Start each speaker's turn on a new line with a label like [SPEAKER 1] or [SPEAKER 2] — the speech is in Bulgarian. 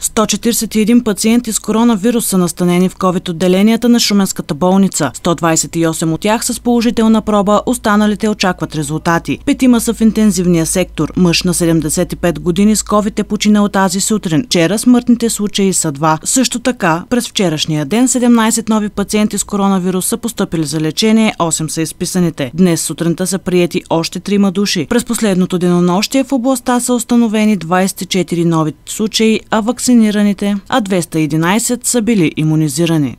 [SPEAKER 1] 141 пациенти с коронавирус са настанени в COVID-отделенията на Шуменската болница. 128 от тях са с положителна проба, останалите очакват резултати. Петима са в интензивния сектор. Мъж на 75 години с COVID е починал тази сутрин. Вчера смъртните случаи са два. Също така, през вчерашния ден 17 нови пациенти с коронавирус са поступили за лечение, 8 са изписаните. Днес сутринта са приети още 3 души. През последното денонощие в областта са установени 24 нови случаи, а вакцинацията вакцинираните, а 211 са били иммунизирани.